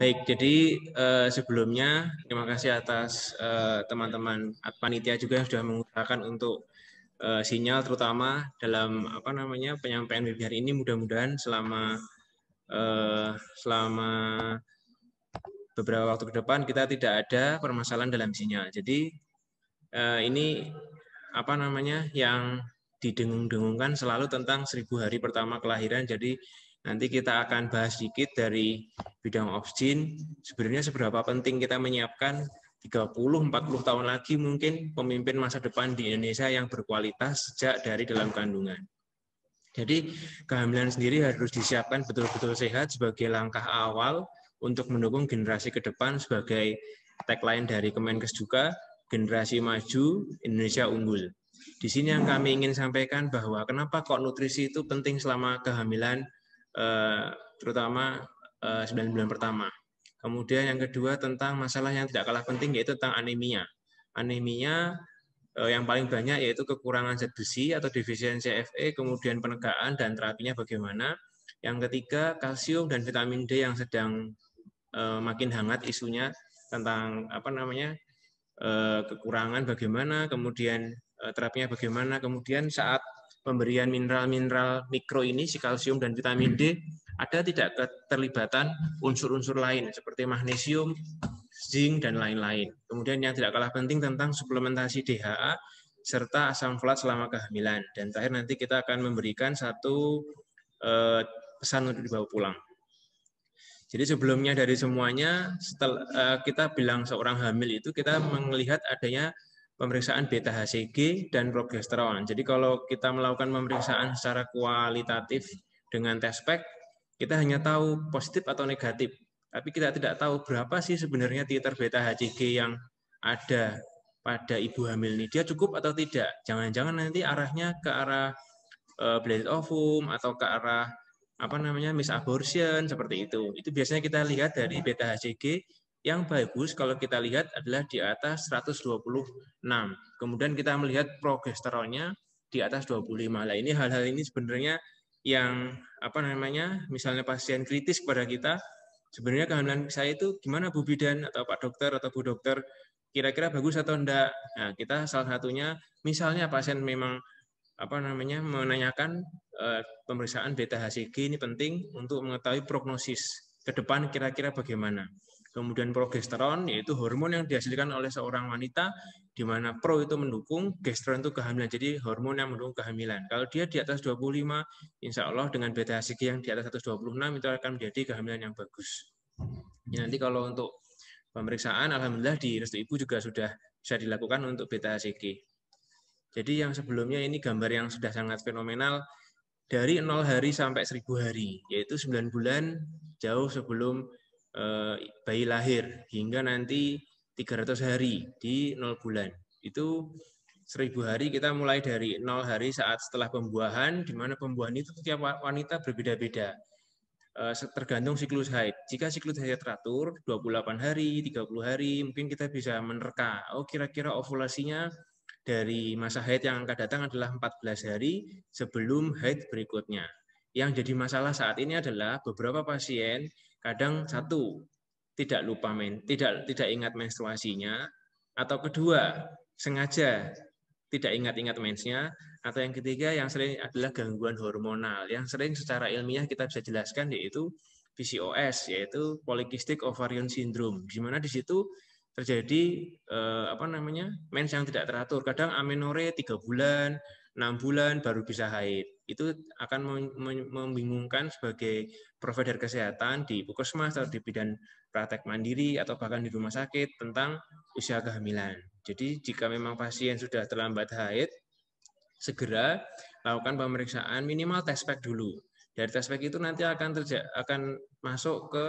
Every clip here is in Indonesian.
Baik, jadi uh, sebelumnya terima kasih atas eh, teman-teman uh, panitia juga yang sudah mengutarakan untuk uh, sinyal terutama dalam apa namanya penyampaian webinar ini mudah-mudahan selama uh, selama beberapa waktu ke depan kita tidak ada permasalahan dalam sinyal. Jadi uh, ini apa namanya yang didengung-dengungkan selalu tentang seribu hari pertama kelahiran. Jadi Nanti kita akan bahas sedikit dari bidang opsin. Sebenarnya seberapa penting kita menyiapkan 30-40 tahun lagi mungkin pemimpin masa depan di Indonesia yang berkualitas sejak dari dalam kandungan. Jadi kehamilan sendiri harus disiapkan betul-betul sehat sebagai langkah awal untuk mendukung generasi ke depan sebagai tagline dari Kemenkes juga, generasi maju, Indonesia unggul. Di sini yang kami ingin sampaikan bahwa kenapa kok nutrisi itu penting selama kehamilan Eh, terutama 9 eh, bulan pertama. Kemudian yang kedua tentang masalah yang tidak kalah penting yaitu tentang anemia. Anemia eh, yang paling banyak yaitu kekurangan zat besi atau defisiensi FE, kemudian penegaan dan terapinya bagaimana. Yang ketiga kalsium dan vitamin D yang sedang makin hangat isunya tentang apa namanya kekurangan bagaimana, kemudian terapinya bagaimana, kemudian saat pemberian mineral-mineral mikro ini, si kalsium dan vitamin D, ada tidak keterlibatan unsur-unsur lain seperti magnesium, zinc, dan lain-lain. Kemudian yang tidak kalah penting tentang suplementasi DHA serta asam folat selama kehamilan. Dan terakhir nanti kita akan memberikan satu eh, pesan untuk dibawa pulang. Jadi sebelumnya dari semuanya, setelah eh, kita bilang seorang hamil itu kita melihat adanya pemeriksaan beta HCG dan progesteron. Jadi kalau kita melakukan pemeriksaan secara kualitatif dengan tes spek, kita hanya tahu positif atau negatif. Tapi kita tidak tahu berapa sih sebenarnya titer beta HCG yang ada pada ibu hamil ini. Dia cukup atau tidak? Jangan-jangan nanti arahnya ke arah e, blended ovum atau ke arah apa namanya misabortion seperti itu. Itu biasanya kita lihat dari beta HCG yang bagus kalau kita lihat adalah di atas 126. Kemudian kita melihat progesteronnya di atas 25. Nah, ini hal-hal ini sebenarnya yang apa namanya? Misalnya pasien kritis kepada kita, sebenarnya kehamilan saya itu gimana Bu bidan atau Pak dokter atau Bu dokter kira-kira bagus atau enggak. Nah, kita salah satunya misalnya pasien memang apa namanya menanyakan e, pemeriksaan beta HCG ini penting untuk mengetahui prognosis ke depan kira-kira bagaimana. Kemudian progesteron yaitu hormon yang dihasilkan oleh seorang wanita di mana pro itu mendukung, gesteron itu kehamilan. Jadi hormon yang mendukung kehamilan. Kalau dia di atas 25, insya Allah dengan beta HCG yang di atas 126 itu akan menjadi kehamilan yang bagus. Ya, nanti kalau untuk pemeriksaan, alhamdulillah di restu ibu juga sudah bisa dilakukan untuk beta HCG. Jadi yang sebelumnya ini gambar yang sudah sangat fenomenal dari 0 hari sampai 1000 hari, yaitu 9 bulan jauh sebelum Eh, bayi lahir hingga nanti 300 hari di 0 bulan. Itu 1000 hari kita mulai dari 0 hari saat setelah pembuahan, di mana pembuahan itu setiap wanita berbeda-beda. Eh, tergantung siklus haid. Jika siklus haid teratur, 28 hari, 30 hari, mungkin kita bisa menerka, oh kira-kira ovulasinya dari masa haid yang akan datang adalah 14 hari sebelum haid berikutnya. Yang jadi masalah saat ini adalah beberapa pasien Kadang hmm. satu, tidak lupa men, tidak tidak ingat menstruasinya, atau kedua, sengaja tidak ingat-ingat mensnya, atau yang ketiga yang sering adalah gangguan hormonal. Yang sering secara ilmiah kita bisa jelaskan yaitu PCOS yaitu polikistik ovarian syndrome di mana di situ terjadi eh, apa namanya mens yang tidak teratur kadang amenore tiga bulan enam bulan baru bisa haid itu akan membingungkan sebagai provider kesehatan di puskesmas atau di bidan praktek mandiri atau bahkan di rumah sakit tentang usia kehamilan. Jadi jika memang pasien sudah terlambat haid, segera lakukan pemeriksaan minimal tes pack dulu. Dari tes pack itu nanti akan terja akan masuk ke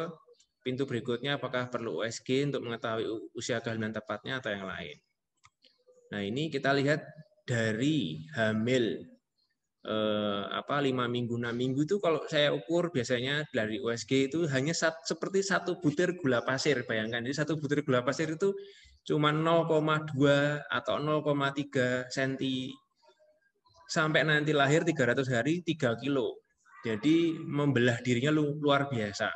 pintu berikutnya apakah perlu USG untuk mengetahui usia kehamilan tepatnya atau yang lain. Nah, ini kita lihat dari hamil eh, apa lima minggu enam minggu itu kalau saya ukur biasanya dari USG itu hanya sat, seperti satu butir gula pasir bayangkan jadi satu butir gula pasir itu cuma 0,2 atau 0,3 cm sampai nanti lahir 300 hari 3 kilo jadi membelah dirinya luar biasa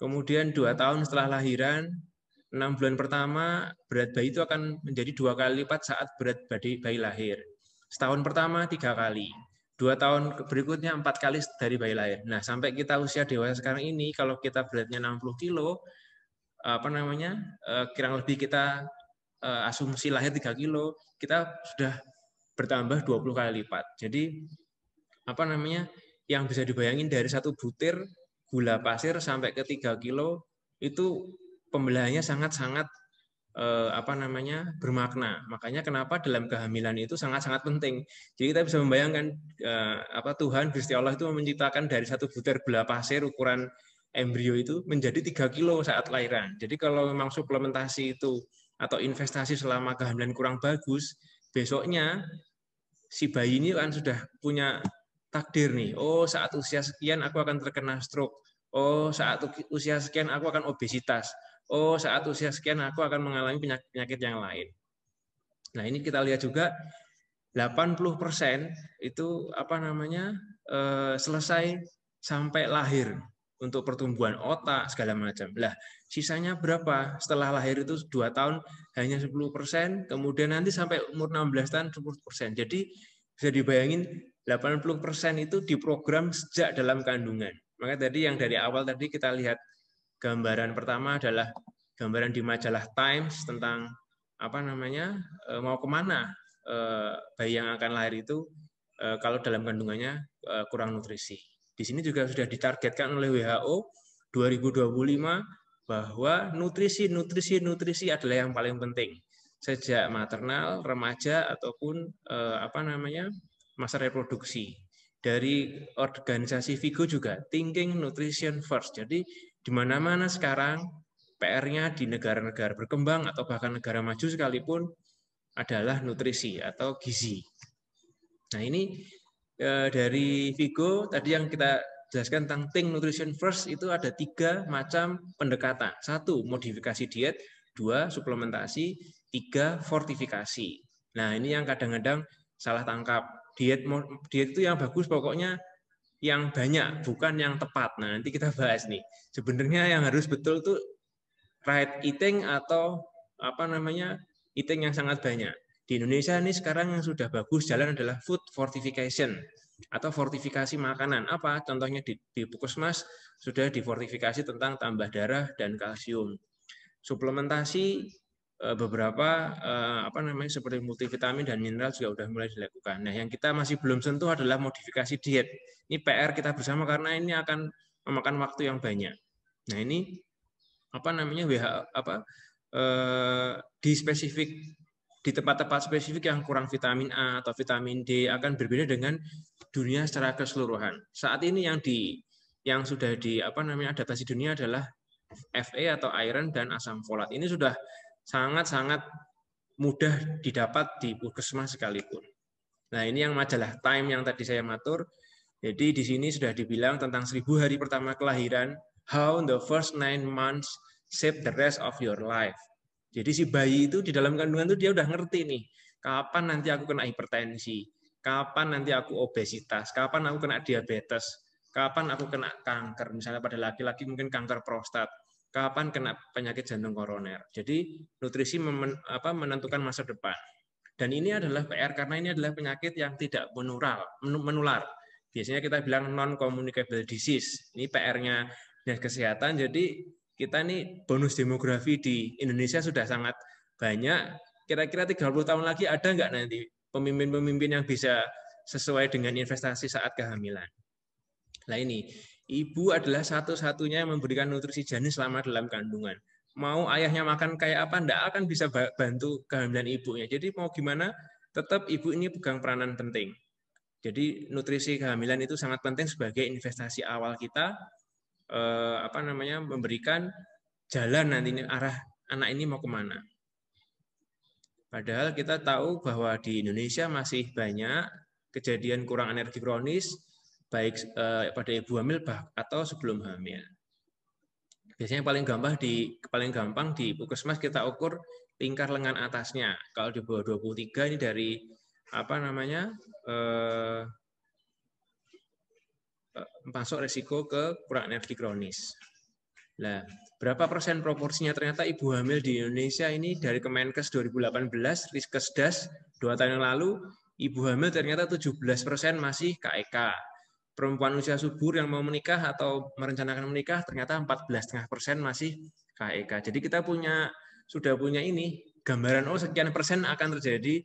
kemudian dua tahun setelah lahiran enam bulan pertama berat bayi itu akan menjadi dua kali lipat saat berat bayi lahir. Setahun pertama tiga kali, dua tahun berikutnya empat kali dari bayi lahir. Nah, sampai kita usia dewasa sekarang ini, kalau kita beratnya 60 kilo, apa namanya, eh, kira lebih kita eh, asumsi lahir 3 kilo, kita sudah bertambah 20 kali lipat. Jadi, apa namanya, yang bisa dibayangin dari satu butir gula pasir sampai ke 3 kilo, itu pembelahannya sangat-sangat eh, apa namanya bermakna. Makanya kenapa dalam kehamilan itu sangat-sangat penting. Jadi kita bisa membayangkan eh, apa Tuhan Gusti Allah itu menciptakan dari satu butir belah pasir ukuran embrio itu menjadi 3 kilo saat lahiran. Jadi kalau memang suplementasi itu atau investasi selama kehamilan kurang bagus, besoknya si bayi ini kan sudah punya takdir nih. Oh, saat usia sekian aku akan terkena stroke. Oh, saat usia sekian aku akan obesitas oh saat usia sekian aku akan mengalami penyakit-penyakit yang lain. Nah, ini kita lihat juga 80% itu apa namanya? Eh, selesai sampai lahir untuk pertumbuhan otak segala macam. Lah, sisanya berapa? Setelah lahir itu 2 tahun hanya 10%, kemudian nanti sampai umur 16 tahun 10%. Jadi bisa dibayangin 80% itu diprogram sejak dalam kandungan. Maka tadi yang dari awal tadi kita lihat Gambaran pertama adalah gambaran di majalah Times tentang apa namanya e, mau kemana e, bayi yang akan lahir itu e, kalau dalam kandungannya kurang nutrisi. Di sini juga sudah ditargetkan oleh WHO 2025 bahwa nutrisi, nutrisi, nutrisi adalah yang paling penting sejak maternal, remaja ataupun apa namanya masa reproduksi. Dari organisasi Vigo juga thinking nutrition first. Jadi di mana-mana sekarang PR-nya di negara-negara berkembang atau bahkan negara maju sekalipun adalah nutrisi atau gizi. Nah ini eh, dari Vigo tadi yang kita jelaskan tentang Think Nutrition First itu ada tiga macam pendekatan. Satu, modifikasi diet. Dua, suplementasi. Tiga, fortifikasi. Nah ini yang kadang-kadang salah tangkap. Diet diet itu yang bagus pokoknya yang banyak, bukan yang tepat. Nah, nanti kita bahas nih. Sebenarnya yang harus betul tuh right eating atau apa namanya eating yang sangat banyak. Di Indonesia ini sekarang yang sudah bagus jalan adalah food fortification atau fortifikasi makanan. Apa? Contohnya di, di Puskesmas sudah difortifikasi tentang tambah darah dan kalsium. Suplementasi Eh, beberapa eh, apa namanya seperti multivitamin dan mineral juga sudah mulai dilakukan. Nah, yang kita masih belum sentuh adalah modifikasi diet. Ini PR kita bersama karena ini akan memakan waktu yang banyak. Nah, ini apa namanya WHO apa eh, di spesifik di tempat-tempat spesifik yang kurang vitamin A atau vitamin D akan berbeda dengan dunia secara keseluruhan. Saat ini yang di yang sudah di apa namanya adaptasi dunia adalah Fe atau iron dan asam folat. Ini sudah sangat-sangat mudah didapat di puskesmas sekalipun. Nah, ini yang majalah Time yang tadi saya matur. Jadi di sini sudah dibilang tentang seribu hari pertama kelahiran, how the first nine months shape the rest of your life. Jadi si bayi itu di dalam kandungan itu dia udah ngerti nih, kapan nanti aku kena hipertensi, kapan nanti aku obesitas, kapan aku kena diabetes, kapan aku kena kanker, misalnya pada laki-laki mungkin kanker prostat, kapan kena penyakit jantung koroner. Jadi nutrisi memen, apa, menentukan masa depan. Dan ini adalah PR karena ini adalah penyakit yang tidak menular. menular. Biasanya kita bilang non communicable disease. Ini PR-nya dinas kesehatan. Jadi kita ini bonus demografi di Indonesia sudah sangat banyak. Kira-kira 30 tahun lagi ada nggak nanti pemimpin-pemimpin yang bisa sesuai dengan investasi saat kehamilan? Nah ini Ibu adalah satu-satunya yang memberikan nutrisi janin selama dalam kandungan. Mau ayahnya makan kayak apa, tidak akan bisa bantu kehamilan ibunya. Jadi mau gimana, tetap ibu ini pegang peranan penting. Jadi nutrisi kehamilan itu sangat penting sebagai investasi awal kita, eh, apa namanya, memberikan jalan nantinya arah anak ini mau kemana. Padahal kita tahu bahwa di Indonesia masih banyak kejadian kurang energi kronis, baik eh, pada ibu hamil bah, atau sebelum hamil. Biasanya paling gampang di paling gampang di puskesmas kita ukur lingkar lengan atasnya. Kalau di bawah 23 ini dari apa namanya? Eh, eh, masuk resiko ke kurang energi kronis. Nah, berapa persen proporsinya ternyata ibu hamil di Indonesia ini dari Kemenkes 2018, Riskesdas dua tahun yang lalu, ibu hamil ternyata 17 persen masih KEK, e perempuan usia subur yang mau menikah atau merencanakan menikah ternyata 14,5 persen masih KEK. E Jadi kita punya sudah punya ini gambaran oh sekian persen akan terjadi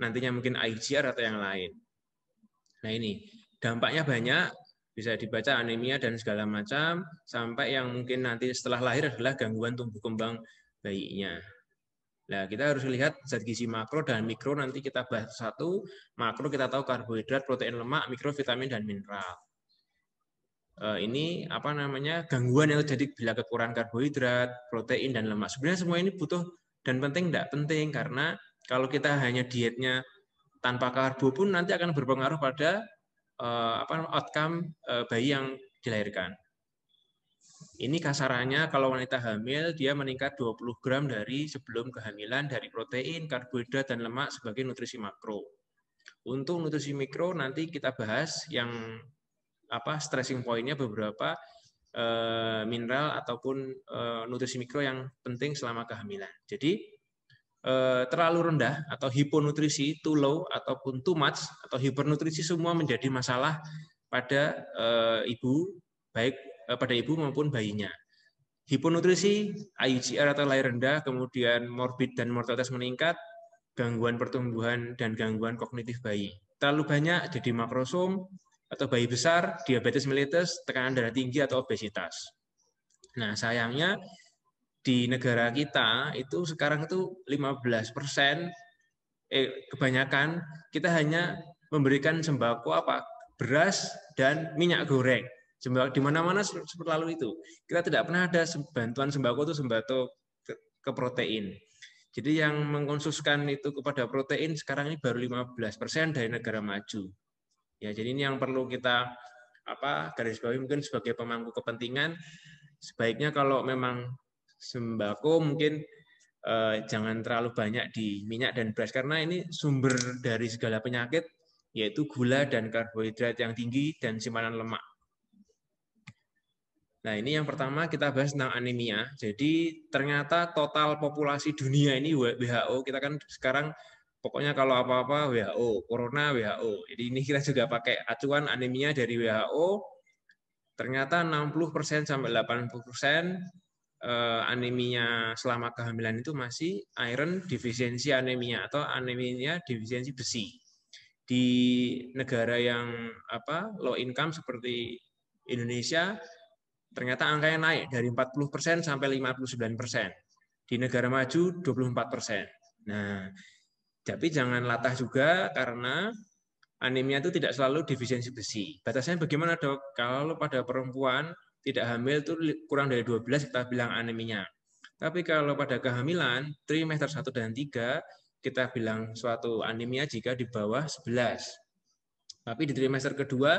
nantinya mungkin IGR atau yang lain. Nah ini dampaknya banyak bisa dibaca anemia dan segala macam sampai yang mungkin nanti setelah lahir adalah gangguan tumbuh kembang bayinya. Nah, kita harus lihat zat gizi makro dan mikro nanti kita bahas satu. Makro kita tahu karbohidrat, protein, lemak, mikro vitamin dan mineral. Eh, ini apa namanya gangguan yang terjadi bila kekurangan karbohidrat, protein dan lemak. Sebenarnya semua ini butuh dan penting tidak penting karena kalau kita hanya dietnya tanpa karbo pun nanti akan berpengaruh pada eh, apa outcome eh, bayi yang dilahirkan. Ini kasarannya kalau wanita hamil dia meningkat 20 gram dari sebelum kehamilan dari protein, karbohidrat dan lemak sebagai nutrisi makro. Untuk nutrisi mikro nanti kita bahas yang apa stressing pointnya beberapa eh, mineral ataupun eh, nutrisi mikro yang penting selama kehamilan. Jadi eh, terlalu rendah atau hiponutrisi, too low ataupun too much atau hipernutrisi semua menjadi masalah pada ibu baik Eh, pada ibu maupun bayinya. Hiponutrisi, IUGR atau lahir rendah, kemudian morbid dan mortalitas meningkat, gangguan pertumbuhan dan gangguan kognitif bayi. Terlalu banyak jadi makrosom atau bayi besar, diabetes mellitus, tekanan darah tinggi atau obesitas. Nah, sayangnya di negara kita itu sekarang itu 15 persen eh, kebanyakan kita hanya memberikan sembako apa beras dan minyak goreng Sembako di mana-mana selalu itu. Kita tidak pernah ada bantuan sembako itu sembako ke, ke protein. Jadi yang mengkonsumsikan itu kepada protein sekarang ini baru 15% dari negara maju. Ya, jadi ini yang perlu kita apa garis bawahi mungkin sebagai pemangku kepentingan sebaiknya kalau memang sembako mungkin eh, jangan terlalu banyak di minyak dan beras karena ini sumber dari segala penyakit yaitu gula dan karbohidrat yang tinggi dan simpanan lemak. Nah, ini yang pertama kita bahas tentang anemia. Jadi ternyata total populasi dunia ini WHO, kita kan sekarang pokoknya kalau apa-apa WHO, corona WHO. Jadi ini kita juga pakai acuan anemia dari WHO. Ternyata 60% sampai 80% eh, anemia selama kehamilan itu masih iron defisiensi anemia atau anemia defisiensi besi. Di negara yang apa low income seperti Indonesia ternyata angkanya naik dari 40% sampai 59%. Di negara maju 24%. Nah, tapi jangan latah juga karena anemia itu tidak selalu defisiensi besi. Batasnya bagaimana, Dok? Kalau pada perempuan tidak hamil itu kurang dari 12 kita bilang anemia. Tapi kalau pada kehamilan trimester 1 dan 3 kita bilang suatu anemia jika di bawah 11. Tapi di trimester kedua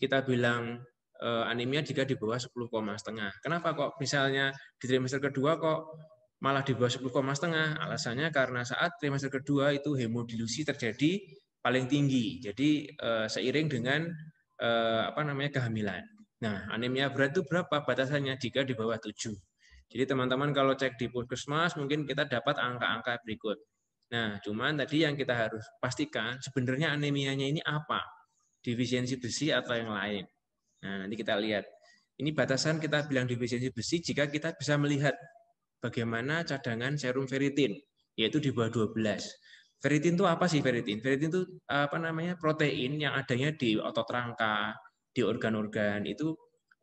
kita bilang Eh, anemia jika di bawah koma setengah. Kenapa kok misalnya di trimester kedua kok malah di bawah koma setengah? Alasannya karena saat trimester kedua itu hemodilusi terjadi paling tinggi. Jadi eh, seiring dengan eh, apa namanya kehamilan. Nah, anemia berat itu berapa batasannya jika di bawah 7? Jadi teman-teman kalau cek di puskesmas mungkin kita dapat angka-angka berikut. Nah, cuman tadi yang kita harus pastikan sebenarnya anemianya ini apa? Defisiensi besi atau yang lain. Nah, nanti kita lihat. Ini batasan kita bilang defisiensi besi jika kita bisa melihat bagaimana cadangan serum ferritin, yaitu di bawah 12. Ferritin itu apa sih ferritin? Ferritin itu apa namanya protein yang adanya di otot rangka, di organ-organ itu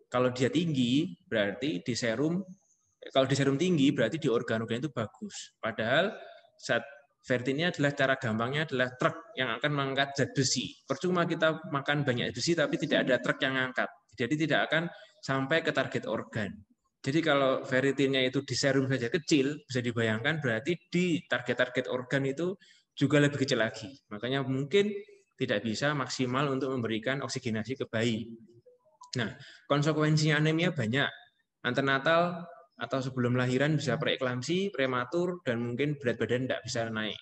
kalau dia tinggi berarti di serum kalau di serum tinggi berarti di organ-organ itu bagus. Padahal saat Verti ini adalah cara gampangnya adalah truk yang akan mengangkat zat besi. Percuma kita makan banyak besi tapi tidak ada truk yang angkat. Jadi tidak akan sampai ke target organ. Jadi kalau veritinnya itu di serum saja kecil, bisa dibayangkan berarti di target-target organ itu juga lebih kecil lagi. Makanya mungkin tidak bisa maksimal untuk memberikan oksigenasi ke bayi. Nah, konsekuensinya anemia banyak. Antenatal atau sebelum lahiran bisa preeklamsi, prematur, dan mungkin berat badan tidak bisa naik.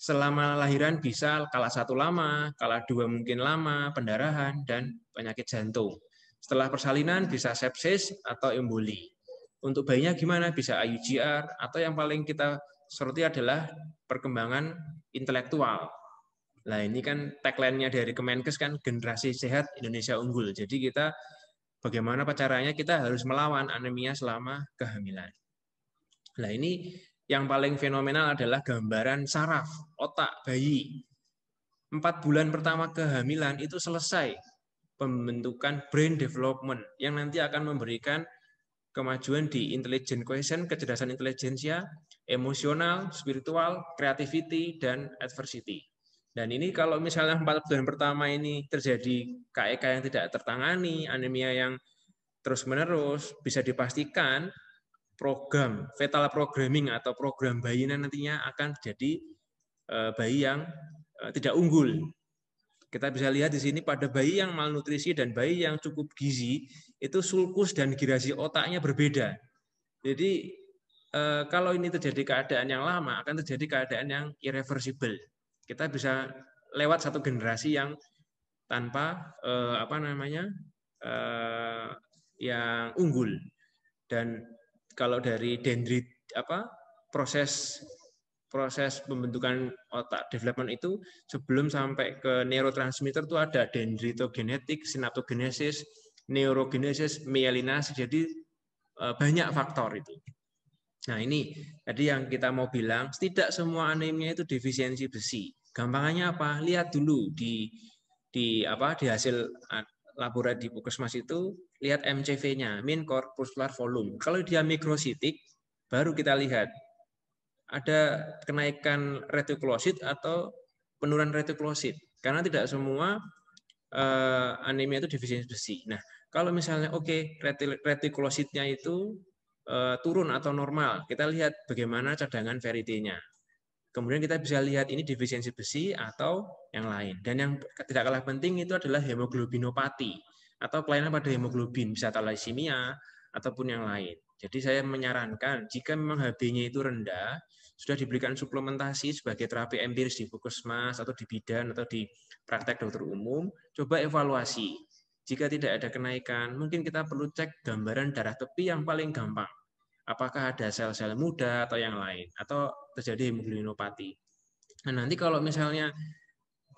Selama lahiran bisa kalah satu lama, kalah dua mungkin lama, pendarahan, dan penyakit jantung. Setelah persalinan bisa sepsis atau emboli. Untuk bayinya gimana? Bisa IUGR atau yang paling kita soroti adalah perkembangan intelektual. Nah ini kan tagline-nya dari Kemenkes kan generasi sehat Indonesia unggul. Jadi kita bagaimana caranya kita harus melawan anemia selama kehamilan. Nah ini yang paling fenomenal adalah gambaran saraf, otak bayi. Empat bulan pertama kehamilan itu selesai pembentukan brain development yang nanti akan memberikan kemajuan di intelligent quotient, kecerdasan intelijensia, emosional, spiritual, creativity, dan adversity. Dan ini kalau misalnya empat bulan pertama ini terjadi KEK e yang tidak tertangani, anemia yang terus-menerus, bisa dipastikan program fetal programming atau program bayi nantinya akan jadi e, bayi yang e, tidak unggul. Kita bisa lihat di sini pada bayi yang malnutrisi dan bayi yang cukup gizi itu sulkus dan girasi otaknya berbeda. Jadi kalau ini terjadi keadaan yang lama akan terjadi keadaan yang irreversible kita bisa lewat satu generasi yang tanpa eh, apa namanya eh, yang unggul dan kalau dari dendrit apa proses proses pembentukan otak development itu sebelum sampai ke neurotransmitter itu ada dendritogenetik, sinaptogenesis, neurogenesis, mielinasi. Jadi eh, banyak faktor itu. Nah ini tadi yang kita mau bilang, tidak semua anemia itu defisiensi besi. Gampangannya apa? Lihat dulu di di apa di hasil laborat di puskesmas itu lihat MCV-nya, mean corpuscular volume. Kalau dia mikrositik, baru kita lihat ada kenaikan retikulosit atau penurunan retikulosit. Karena tidak semua uh, anemia itu defisiensi besi. Nah, kalau misalnya oke okay, retikulositnya itu Eh, turun atau normal. Kita lihat bagaimana cadangan ferritinnya. Kemudian kita bisa lihat ini defisiensi besi atau yang lain. Dan yang tidak kalah penting itu adalah hemoglobinopati atau pelayanan pada hemoglobin, bisa thalassemia ataupun yang lain. Jadi saya menyarankan jika memang HB-nya itu rendah, sudah diberikan suplementasi sebagai terapi empiris di puskesmas atau di bidan atau di praktek dokter umum, coba evaluasi. Jika tidak ada kenaikan, mungkin kita perlu cek gambaran darah tepi yang paling gampang apakah ada sel-sel muda atau yang lain atau terjadi hemoglobinopati? Nah, nanti kalau misalnya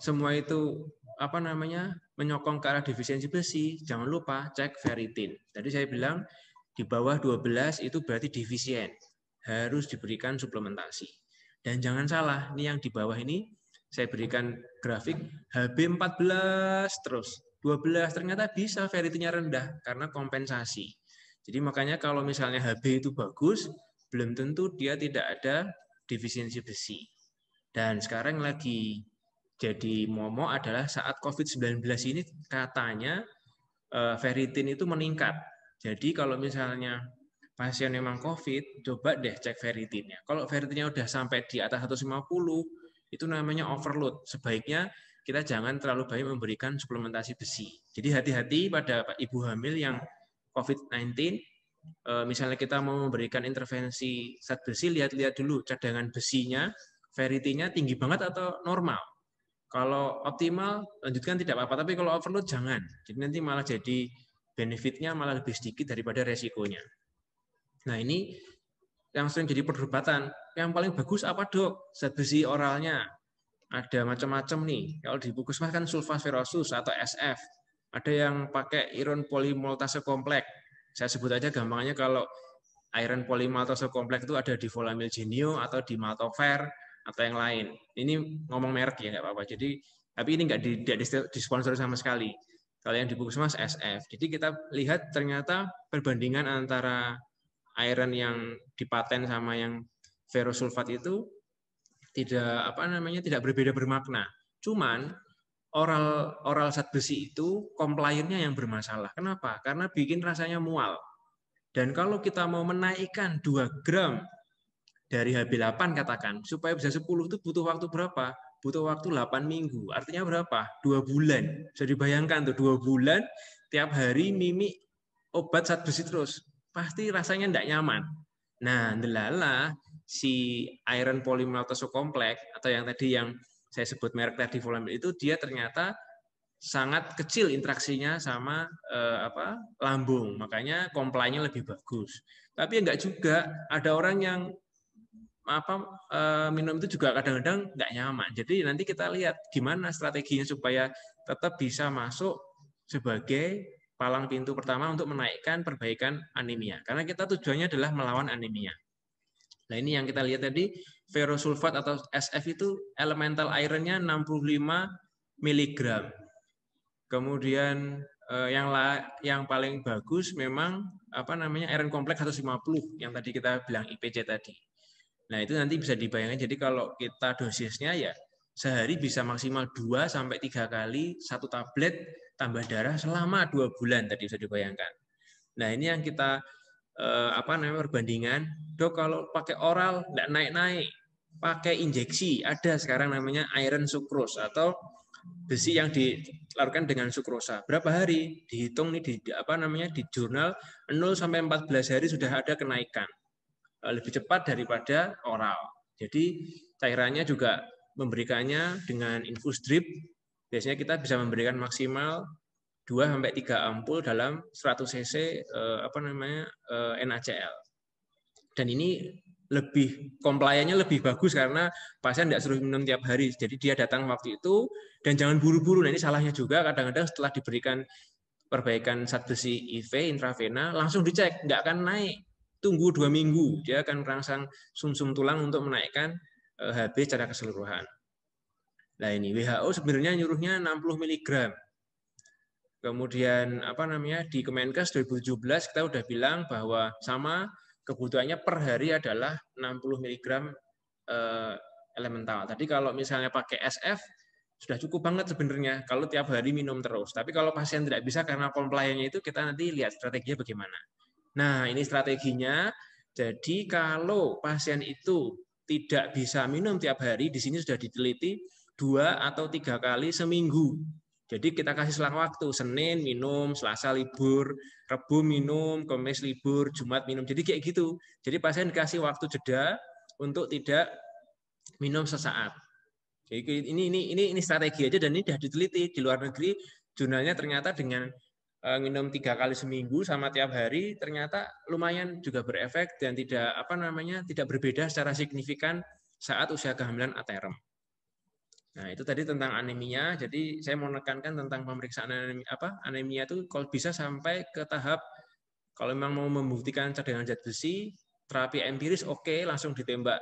semua itu apa namanya menyokong ke arah defisiensi besi, jangan lupa cek ferritin. Tadi saya bilang di bawah 12 itu berarti defisien, harus diberikan suplementasi. Dan jangan salah, ini yang di bawah ini saya berikan grafik HB 14 terus 12 ternyata bisa ferritinnya rendah karena kompensasi. Jadi makanya kalau misalnya Hb itu bagus, belum tentu dia tidak ada defisiensi besi. Dan sekarang lagi jadi momok adalah saat COVID-19 ini katanya eh, ferritin itu meningkat. Jadi kalau misalnya pasien memang COVID, coba deh cek ferritinnya. Kalau ferritinnya udah sampai di atas 150, itu namanya overload. Sebaiknya kita jangan terlalu banyak memberikan suplementasi besi. Jadi hati-hati pada ibu hamil yang COVID-19, eh, misalnya kita mau memberikan intervensi zat besi, lihat-lihat dulu cadangan besinya, veritinya tinggi banget atau normal. Kalau optimal, lanjutkan tidak apa-apa, tapi kalau overload jangan. Jadi nanti malah jadi benefitnya malah lebih sedikit daripada resikonya. Nah ini yang sering jadi perdebatan. Yang paling bagus apa dok? Zat besi oralnya. Ada macam-macam nih. Kalau di Puskesmas kan sulfasferosus atau SF ada yang pakai iron polymoltase kompleks. Saya sebut aja gampangnya kalau iron polymoltase kompleks itu ada di Volamil Genio atau di Maltofer atau yang lain. Ini ngomong merek ya nggak apa-apa. Jadi tapi ini nggak di, disponsori sama sekali. Kalau yang di Puskesmas SF. Jadi kita lihat ternyata perbandingan antara iron yang dipaten sama yang ferrosulfat itu tidak apa namanya tidak berbeda bermakna. Cuman oral oral zat besi itu komplainnya yang bermasalah. Kenapa? Karena bikin rasanya mual. Dan kalau kita mau menaikkan 2 gram dari HB8 katakan, supaya bisa 10 itu butuh waktu berapa? Butuh waktu 8 minggu. Artinya berapa? 2 bulan. Bisa dibayangkan tuh 2 bulan tiap hari mimi obat zat besi terus. Pasti rasanya tidak nyaman. Nah, delala si iron polymalotoso atau yang tadi yang saya sebut merek tadi Volamil itu dia ternyata sangat kecil interaksinya sama eh, apa lambung makanya komplainnya lebih bagus tapi enggak ya juga ada orang yang apa eh, minum itu juga kadang-kadang enggak nyaman jadi nanti kita lihat gimana strateginya supaya tetap bisa masuk sebagai palang pintu pertama untuk menaikkan perbaikan anemia karena kita tujuannya adalah melawan anemia nah ini yang kita lihat tadi ferrosulfat atau SF itu elemental ironnya 65 mg. Kemudian eh, yang la, yang paling bagus memang apa namanya iron kompleks 150 yang tadi kita bilang IPC tadi. Nah, itu nanti bisa dibayangkan. Jadi kalau kita dosisnya ya sehari bisa maksimal 2 sampai 3 kali satu tablet tambah darah selama 2 bulan tadi bisa dibayangkan. Nah, ini yang kita eh, apa namanya perbandingan dok kalau pakai oral nggak naik-naik pakai injeksi. Ada sekarang namanya iron sucrose atau besi yang dilarutkan dengan sukrosa. Berapa hari? Dihitung nih di apa namanya di jurnal 0 sampai 14 hari sudah ada kenaikan. Eh, lebih cepat daripada oral. Jadi cairannya juga memberikannya dengan infus drip biasanya kita bisa memberikan maksimal 2 sampai 3 ampul dalam 100 cc eh, apa namanya eh, NaCl. Dan ini lebih komplainya lebih bagus karena pasien tidak suruh minum tiap hari. Jadi dia datang waktu itu dan jangan buru-buru. Nah ini salahnya juga kadang-kadang setelah diberikan perbaikan zat besi IV intravena langsung dicek nggak akan naik. Tunggu dua minggu dia akan merangsang sumsum tulang untuk menaikkan HB eh, secara keseluruhan. Nah ini WHO sebenarnya nyuruhnya 60 mg. Kemudian apa namanya di Kemenkes 2017 kita udah bilang bahwa sama kebutuhannya per hari adalah 60 mg eh, elemental. Tadi kalau misalnya pakai SF sudah cukup banget sebenarnya kalau tiap hari minum terus. Tapi kalau pasien tidak bisa karena komplainnya itu kita nanti lihat strateginya bagaimana. Nah, ini strateginya. Jadi kalau pasien itu tidak bisa minum tiap hari, di sini sudah diteliti dua atau tiga kali seminggu. Jadi kita kasih selang waktu, Senin minum, Selasa libur, Rabu minum, Kamis libur, Jumat minum. Jadi kayak gitu. Jadi pasien dikasih waktu jeda untuk tidak minum sesaat. Jadi ini ini ini ini strategi aja dan ini sudah diteliti di luar negeri jurnalnya ternyata dengan minum eh, tiga kali seminggu sama tiap hari ternyata lumayan juga berefek dan tidak apa namanya tidak berbeda secara signifikan saat usia kehamilan aterem. Nah, itu tadi tentang anemia. Jadi saya mau menekankan tentang pemeriksaan anemia, apa anemia itu kalau bisa sampai ke tahap kalau memang mau membuktikan cadangan zat besi, terapi empiris oke okay, langsung ditembak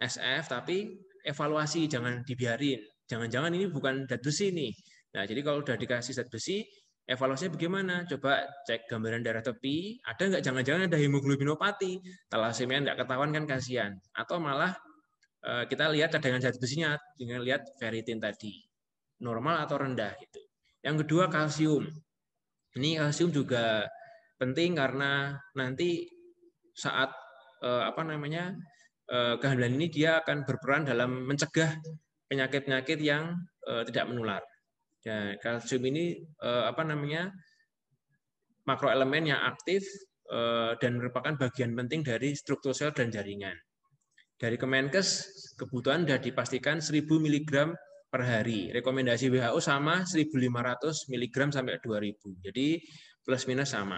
SF tapi evaluasi jangan dibiarin. Jangan-jangan ini bukan zat besi nih. Nah, jadi kalau sudah dikasih zat besi, evaluasinya bagaimana? Coba cek gambaran darah tepi, ada nggak jangan-jangan ada hemoglobinopati, talasemia nggak ketahuan kan kasihan. Atau malah Eh, kita lihat cadangan zat besinya dengan lihat ferritin tadi normal atau rendah gitu. Yang kedua kalsium. Ini kalsium juga penting karena nanti saat eh, apa namanya eh, kehamilan ini dia akan berperan dalam mencegah penyakit-penyakit yang tidak menular. Ya, kalsium ini apa namanya makroelemen yang aktif dan merupakan bagian penting dari struktur sel dan jaringan. Dari Kemenkes, kebutuhan sudah dipastikan 1000 mg per hari. Rekomendasi WHO sama 1500 mg sampai 2000. Jadi plus minus sama.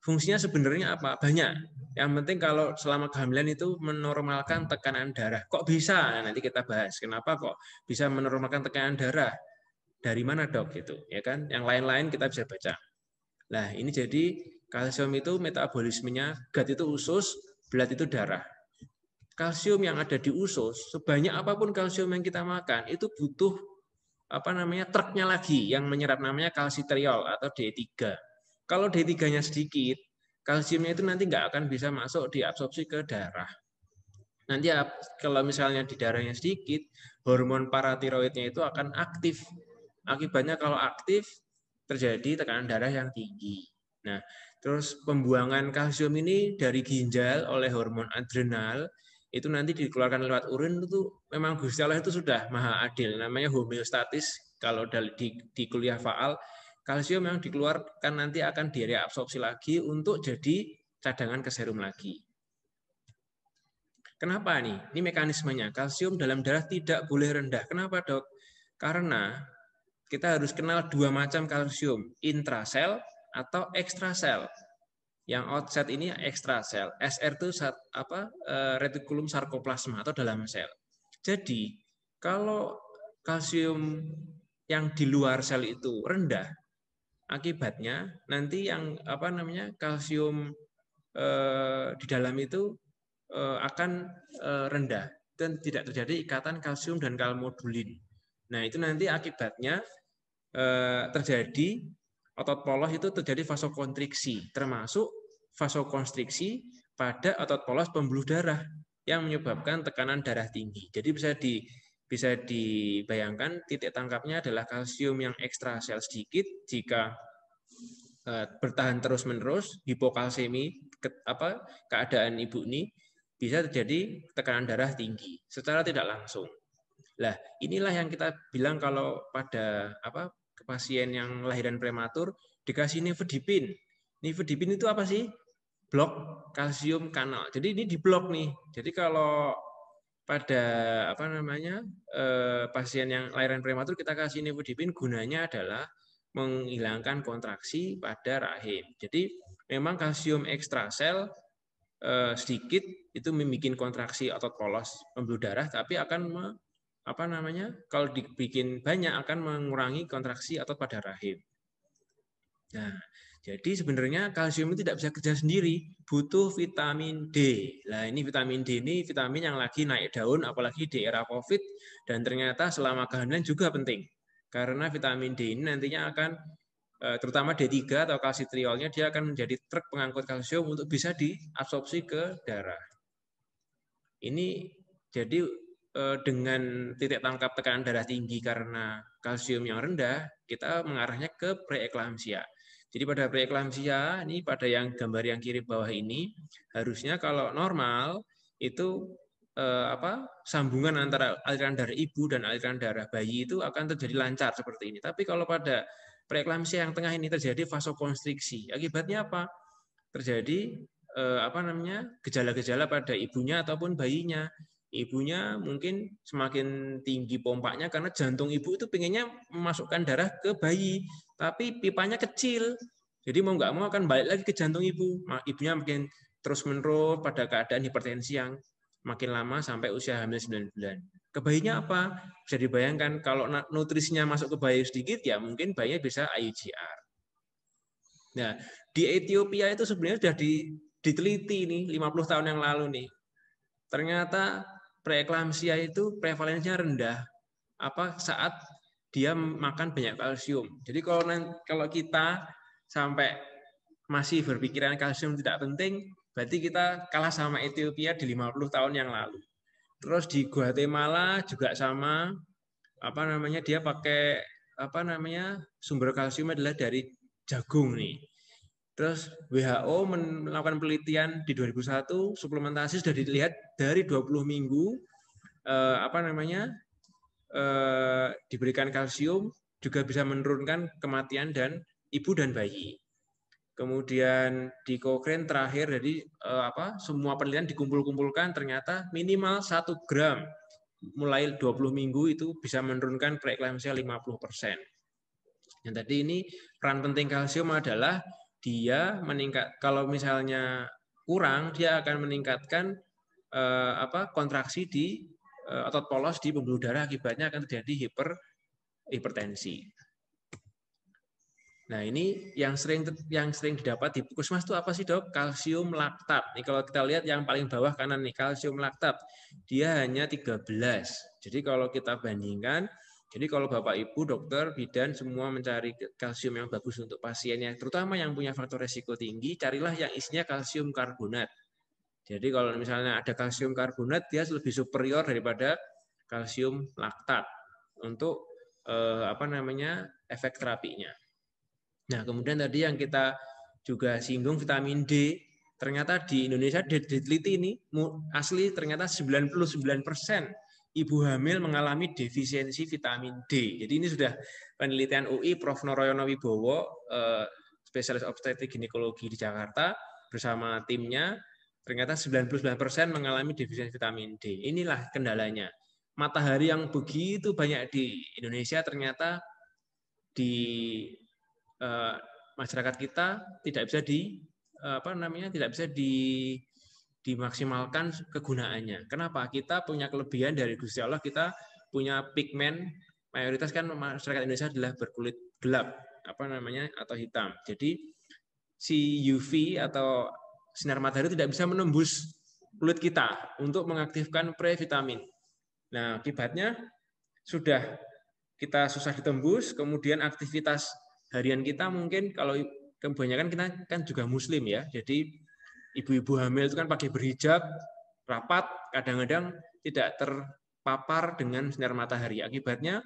Fungsinya sebenarnya apa? Banyak. Yang penting kalau selama kehamilan itu menormalkan tekanan darah. Kok bisa? Nah, nanti kita bahas. Kenapa kok bisa menormalkan tekanan darah? Dari mana dok? Gitu, ya kan? Yang lain-lain kita bisa baca. Nah, ini jadi kalsium itu metabolismenya, GAD itu usus, belat itu darah kalsium yang ada di usus, sebanyak apapun kalsium yang kita makan, itu butuh apa namanya truknya lagi yang menyerap namanya kalsitriol atau D3. Kalau D3-nya sedikit, kalsiumnya itu nanti nggak akan bisa masuk diabsorpsi ke darah. Nanti kalau misalnya di darahnya sedikit, hormon paratiroidnya itu akan aktif. Akibatnya kalau aktif, terjadi tekanan darah yang tinggi. Nah, terus pembuangan kalsium ini dari ginjal oleh hormon adrenal itu nanti dikeluarkan lewat urin itu memang Gusti Allah itu sudah maha adil namanya homeostatis kalau di, di kuliah faal kalsium yang dikeluarkan nanti akan direabsorpsi lagi untuk jadi cadangan ke serum lagi. Kenapa nih? Ini mekanismenya. Kalsium dalam darah tidak boleh rendah. Kenapa, Dok? Karena kita harus kenal dua macam kalsium, intrasel atau ekstrasel. Yang outset ini ekstra sel. SR itu apa eh, retikulum sarkoplasma atau dalam sel. Jadi kalau kalsium yang di luar sel itu rendah, akibatnya nanti yang apa namanya kalsium eh, di dalam itu eh, akan eh, rendah dan tidak terjadi ikatan kalsium dan kalmodulin. Nah itu nanti akibatnya eh, terjadi otot polos itu terjadi vasokontriksi, termasuk vasokonstriksi pada otot polos pembuluh darah yang menyebabkan tekanan darah tinggi. Jadi bisa di bisa dibayangkan titik tangkapnya adalah kalsium yang ekstra sel sedikit jika e, bertahan terus-menerus hipokalsemi ke, apa keadaan ibu ini bisa terjadi tekanan darah tinggi secara tidak langsung. Lah, inilah yang kita bilang kalau pada apa pasien yang lahiran prematur dikasih nifedipin. Nifedipin itu apa sih? Blok kalsium kanal. Jadi ini diblok nih. Jadi kalau pada apa namanya eh, pasien yang lahiran prematur kita kasih nifedipin gunanya adalah menghilangkan kontraksi pada rahim. Jadi memang kalsium ekstrasel eh, sedikit itu membuat kontraksi otot polos pembuluh darah tapi akan apa namanya kalau dibikin banyak akan mengurangi kontraksi otot pada rahim. Nah, jadi sebenarnya kalsium itu tidak bisa kerja sendiri, butuh vitamin D. Nah, ini vitamin D ini vitamin yang lagi naik daun, apalagi di era COVID, dan ternyata selama kehamilan juga penting. Karena vitamin D ini nantinya akan, eh, terutama D3 atau kalsitriolnya, dia akan menjadi truk pengangkut kalsium untuk bisa diabsorpsi ke darah. Ini jadi Eh, dengan titik tangkap tekanan darah tinggi karena kalsium yang rendah, kita mengarahnya ke preeklamsia. Jadi pada preeklamsia, ini pada yang gambar yang kiri bawah ini, harusnya kalau normal itu eh, apa sambungan antara aliran darah ibu dan aliran darah bayi itu akan terjadi lancar seperti ini. Tapi kalau pada preeklamsia yang tengah ini terjadi vasokonstriksi, akibatnya apa? Terjadi eh, apa namanya gejala-gejala pada ibunya ataupun bayinya ibunya mungkin semakin tinggi pompanya karena jantung ibu itu pengennya memasukkan darah ke bayi, tapi pipanya kecil. Jadi mau nggak mau akan balik lagi ke jantung ibu. Ibunya makin terus menerus pada keadaan hipertensi yang makin lama sampai usia hamil 9 bulan. Ke bayinya apa? Bisa dibayangkan kalau nutrisinya masuk ke bayi sedikit ya mungkin bayinya bisa IUGR. Nah, di Ethiopia itu sebenarnya sudah diteliti nih 50 tahun yang lalu nih. Ternyata preeklamsia itu prevalensinya rendah apa saat dia makan banyak kalsium. Jadi kalau kalau kita sampai masih berpikiran kalsium tidak penting, berarti kita kalah sama Ethiopia di 50 tahun yang lalu. Terus di Guatemala juga sama apa namanya dia pakai apa namanya sumber kalsium adalah dari jagung nih. Terus WHO melakukan penelitian di 2001 suplementasi sudah dilihat dari 20 minggu eh, apa namanya eh, diberikan kalsium juga bisa menurunkan kematian dan ibu dan bayi. Kemudian di Cochrane terakhir jadi eh, apa semua penelitian dikumpul-kumpulkan ternyata minimal 1 gram mulai 20 minggu itu bisa menurunkan preeklampsia 50%. Yang tadi ini peran penting kalsium adalah dia meningkat kalau misalnya kurang dia akan meningkatkan eh, apa kontraksi di eh, otot polos di pembuluh darah akibatnya akan terjadi hiper hipertensi. Nah, ini yang sering yang sering didapat di puskesmas itu apa sih, Dok? Kalsium laktat. Nih kalau kita lihat yang paling bawah kanan nih, kalsium laktat. Dia hanya 13. Jadi kalau kita bandingkan jadi kalau Bapak Ibu, dokter, bidan semua mencari kalsium yang bagus untuk pasiennya, terutama yang punya faktor resiko tinggi, carilah yang isinya kalsium karbonat. Jadi kalau misalnya ada kalsium karbonat, dia lebih superior daripada kalsium laktat untuk eh, apa namanya efek terapinya. Nah, kemudian tadi yang kita juga singgung vitamin D, ternyata di Indonesia diteliti ini asli ternyata 99 persen ibu hamil mengalami defisiensi vitamin D. Jadi ini sudah penelitian UI Prof. Noroyono Wibowo, eh, spesialis Obstetri ginekologi di Jakarta bersama timnya ternyata 99% mengalami defisiensi vitamin D. Inilah kendalanya. Matahari yang begitu banyak di Indonesia ternyata di eh, masyarakat kita tidak bisa di eh, apa namanya tidak bisa di dimaksimalkan kegunaannya. Kenapa? Kita punya kelebihan dari Gusti Allah, kita punya pigmen, mayoritas kan masyarakat Indonesia adalah berkulit gelap, apa namanya, atau hitam. Jadi si UV atau sinar matahari tidak bisa menembus kulit kita untuk mengaktifkan previtamin. Nah, akibatnya sudah kita susah ditembus, kemudian aktivitas harian kita mungkin kalau kebanyakan kita kan juga muslim ya. Jadi ibu-ibu hamil itu kan pakai berhijab, rapat, kadang-kadang tidak terpapar dengan sinar matahari. Akibatnya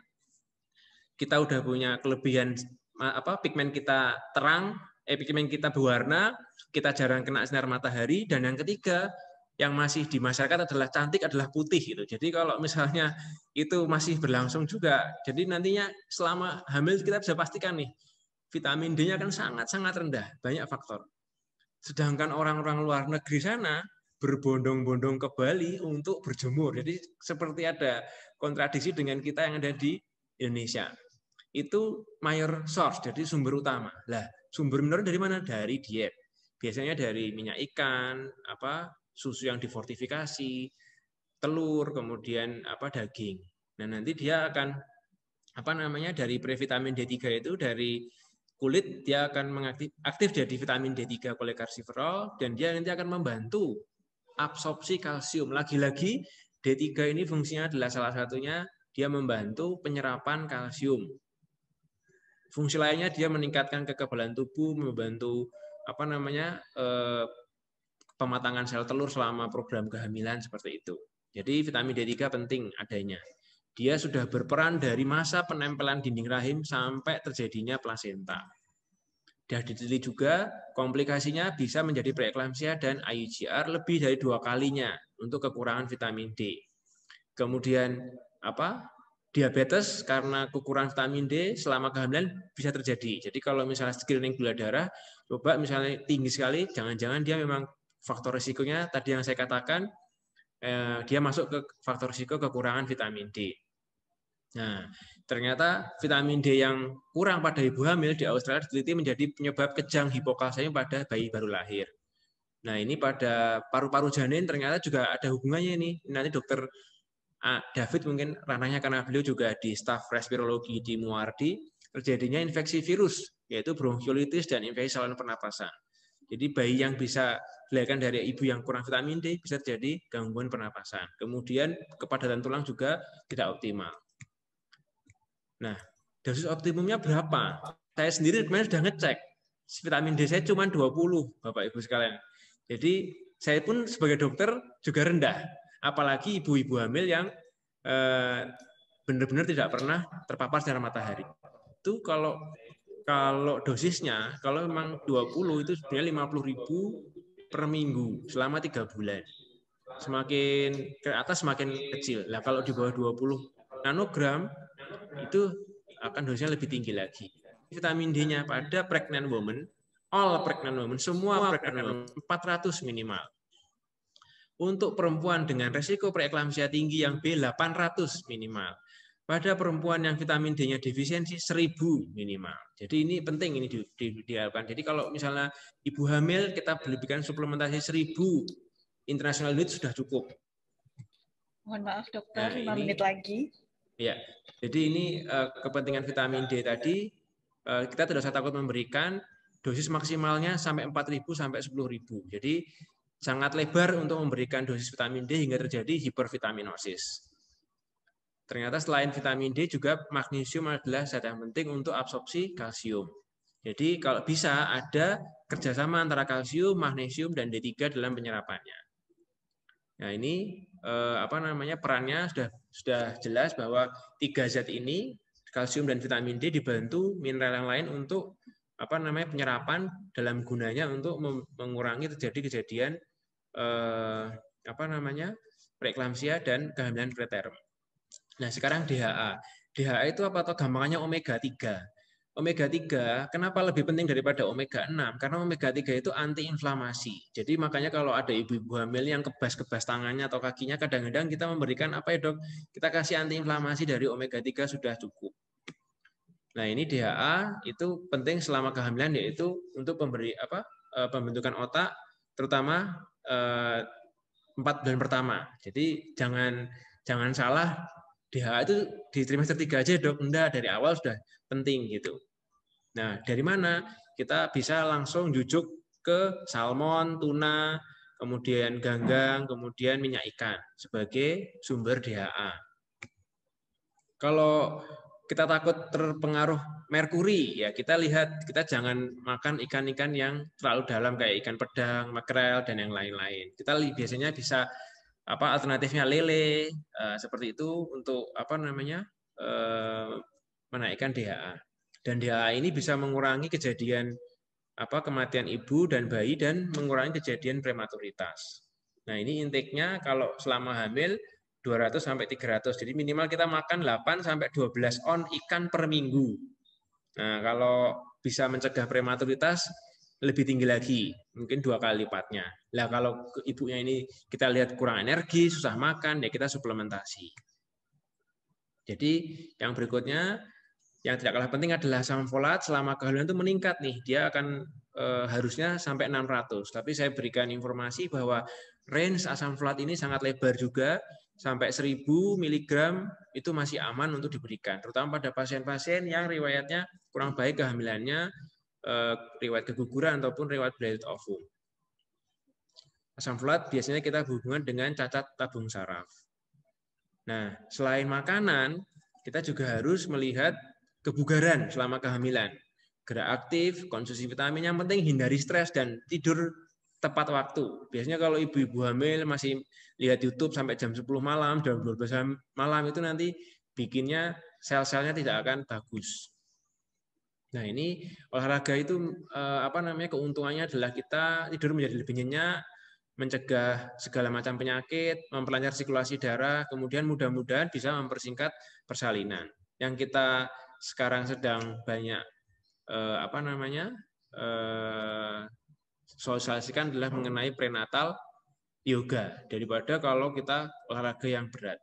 kita udah punya kelebihan apa pigmen kita terang, eh, pigmen kita berwarna, kita jarang kena sinar matahari dan yang ketiga yang masih di masyarakat adalah cantik adalah putih gitu. Jadi kalau misalnya itu masih berlangsung juga, jadi nantinya selama hamil kita bisa pastikan nih vitamin D-nya kan sangat-sangat rendah, banyak faktor. Sedangkan orang-orang luar negeri sana berbondong-bondong ke Bali untuk berjemur. Jadi seperti ada kontradiksi dengan kita yang ada di Indonesia. Itu mayor source, jadi sumber utama. Lah, sumber mineral dari mana? Dari diet. Biasanya dari minyak ikan, apa susu yang difortifikasi, telur, kemudian apa daging. Nah, nanti dia akan apa namanya dari previtamin D3 itu dari kulit dia akan mengaktif aktif jadi vitamin D3 kolekarsiferol dan dia nanti akan membantu absorpsi kalsium. Lagi-lagi D3 ini fungsinya adalah salah satunya dia membantu penyerapan kalsium. Fungsi lainnya dia meningkatkan kekebalan tubuh, membantu apa namanya eh, pematangan sel telur selama program kehamilan seperti itu. Jadi vitamin D3 penting adanya. Dia sudah berperan dari masa penempelan dinding rahim sampai terjadinya plasenta. Dan diteliti juga komplikasinya bisa menjadi preeklamsia dan IUGR lebih dari dua kalinya untuk kekurangan vitamin D. Kemudian apa? Diabetes karena kekurangan vitamin D selama kehamilan bisa terjadi. Jadi kalau misalnya screening gula darah, coba misalnya tinggi sekali, jangan-jangan dia memang faktor risikonya tadi yang saya katakan eh, dia masuk ke faktor risiko kekurangan vitamin D. Nah, ternyata vitamin D yang kurang pada ibu hamil di Australia diteliti menjadi penyebab kejang hipokalsemi pada bayi baru lahir. Nah, ini pada paru-paru janin ternyata juga ada hubungannya ini. Nanti dokter David mungkin ranahnya karena beliau juga di staf respirologi di Muardi, terjadinya infeksi virus, yaitu bronchiolitis dan infeksi saluran pernapasan. Jadi bayi yang bisa dilahirkan dari ibu yang kurang vitamin D bisa terjadi gangguan pernapasan. Kemudian kepadatan tulang juga tidak optimal. Nah, dosis optimumnya berapa? Saya sendiri kemarin sudah ngecek. Vitamin D saya cuma 20, Bapak Ibu sekalian. Jadi saya pun sebagai dokter juga rendah, apalagi ibu-ibu hamil yang eh, benar-benar tidak pernah terpapar sinar matahari. Itu kalau kalau dosisnya, kalau memang 20 itu sebenarnya 50 ribu per minggu selama tiga bulan. Semakin ke atas semakin kecil. Nah, kalau di bawah 20 nanogram itu akan dosisnya lebih tinggi lagi. Vitamin D-nya pada pregnant woman, all pregnant woman, semua pregnant woman, 400 minimal. Untuk perempuan dengan resiko preeklamsia tinggi yang B 800 minimal. Pada perempuan yang vitamin D-nya defisiensi 1000 minimal. Jadi ini penting ini diharapkan. Jadi kalau misalnya ibu hamil kita berikan suplementasi 1000 international unit sudah cukup. Mohon maaf dokter, nah, 5 menit lagi. Ya, jadi ini eh, kepentingan vitamin D tadi eh, kita tidak usah takut memberikan dosis maksimalnya sampai 4.000 sampai 10.000. Jadi sangat lebar untuk memberikan dosis vitamin D hingga terjadi hipervitaminosis. Ternyata selain vitamin D juga magnesium adalah zat yang penting untuk absorpsi kalsium. Jadi kalau bisa ada kerjasama antara kalsium, magnesium, dan D3 dalam penyerapannya. Nah ini eh, apa namanya perannya sudah sudah jelas bahwa tiga zat ini kalsium dan vitamin D dibantu mineral yang lain untuk apa namanya penyerapan dalam gunanya untuk mengurangi terjadi kejadian eh, apa namanya preeklamsia dan kehamilan preterm. Nah sekarang DHA, DHA itu apa atau gampangnya omega 3 omega 3 kenapa lebih penting daripada omega 6? Karena omega 3 itu antiinflamasi. Jadi makanya kalau ada ibu-ibu hamil yang kebas-kebas tangannya atau kakinya kadang-kadang kita memberikan apa ya, Dok? Kita kasih antiinflamasi dari omega 3 sudah cukup. Nah, ini DHA itu penting selama kehamilan yaitu untuk pemberi apa? Eh, pembentukan otak terutama eh, empat bulan pertama. Jadi jangan jangan salah DHA itu di trimester tiga aja dok, enggak dari awal sudah penting gitu. Nah, dari mana kita bisa langsung jujuk ke salmon, tuna, kemudian ganggang, kemudian minyak ikan sebagai sumber DHA. Kalau kita takut terpengaruh merkuri, ya kita lihat kita jangan makan ikan-ikan yang terlalu dalam kayak ikan pedang, makrel dan yang lain-lain. Kita biasanya bisa apa alternatifnya lele eh, seperti itu untuk apa namanya eh, menaikkan DHA. Dan DHA ini bisa mengurangi kejadian apa kematian ibu dan bayi dan mengurangi kejadian prematuritas. Nah, ini intake-nya kalau selama hamil 200 sampai 300. Jadi minimal kita makan 8 sampai 12 on ikan per minggu. Nah, kalau bisa mencegah prematuritas lebih tinggi lagi, mungkin dua kali lipatnya. Nah kalau ibunya ini kita lihat kurang energi, susah makan, ya kita suplementasi. Jadi yang berikutnya yang tidak kalah penting adalah asam folat selama kehamilan itu meningkat nih, dia akan eh, harusnya sampai 600. Tapi saya berikan informasi bahwa range asam folat ini sangat lebar juga, sampai 1000 mg itu masih aman untuk diberikan, terutama pada pasien-pasien yang riwayatnya kurang baik kehamilannya, eh, riwayat keguguran ataupun riwayat blighted ovum. Asam folat biasanya kita hubungan dengan cacat tabung saraf. Nah, selain makanan, kita juga harus melihat kebugaran selama kehamilan. Gerak aktif, konsumsi vitamin yang penting hindari stres dan tidur tepat waktu. Biasanya kalau ibu-ibu hamil masih lihat YouTube sampai jam 10 malam, jam 12 malam itu nanti bikinnya sel-selnya tidak akan bagus. Nah, ini olahraga itu eh, apa namanya keuntungannya adalah kita tidur menjadi lebih nyenyak, mencegah segala macam penyakit, memperlancar sirkulasi darah, kemudian mudah-mudahan bisa mempersingkat persalinan. Yang kita sekarang sedang banyak eh, apa namanya eh, sosialisasikan adalah mengenai prenatal yoga daripada kalau kita olahraga yang berat.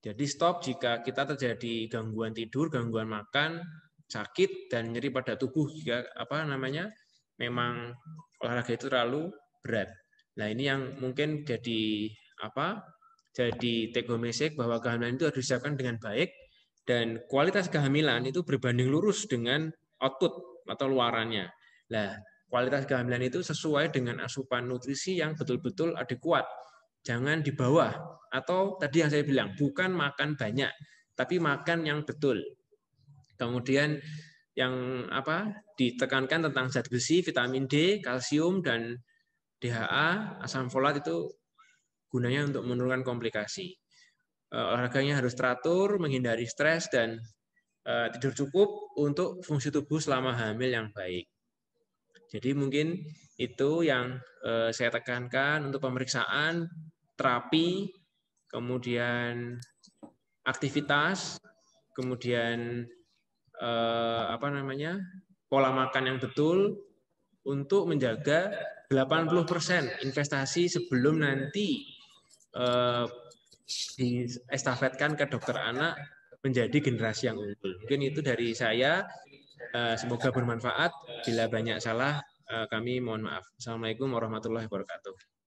Jadi stop jika kita terjadi gangguan tidur, gangguan makan, sakit dan nyeri pada tubuh jika apa namanya memang olahraga itu terlalu berat. Nah ini yang mungkin jadi apa jadi take bahwa kehamilan itu harus disiapkan dengan baik dan kualitas kehamilan itu berbanding lurus dengan output atau luarannya. Nah, kualitas kehamilan itu sesuai dengan asupan nutrisi yang betul-betul adekuat. Jangan di bawah atau tadi yang saya bilang bukan makan banyak, tapi makan yang betul. Kemudian yang apa ditekankan tentang zat besi, vitamin D, kalsium dan DHA, asam folat itu gunanya untuk menurunkan komplikasi. Eh, olahraganya harus teratur, menghindari stres dan eh, tidur cukup untuk fungsi tubuh selama hamil yang baik. Jadi mungkin itu yang eh, saya tekankan untuk pemeriksaan, terapi, kemudian aktivitas, kemudian apa namanya? pola makan yang betul untuk menjaga 80% investasi sebelum nanti diestafetkan ke dokter anak menjadi generasi yang unggul. Mungkin itu dari saya. Eh, semoga bermanfaat. Bila banyak salah, eh, kami mohon maaf. Assalamualaikum warahmatullahi wabarakatuh.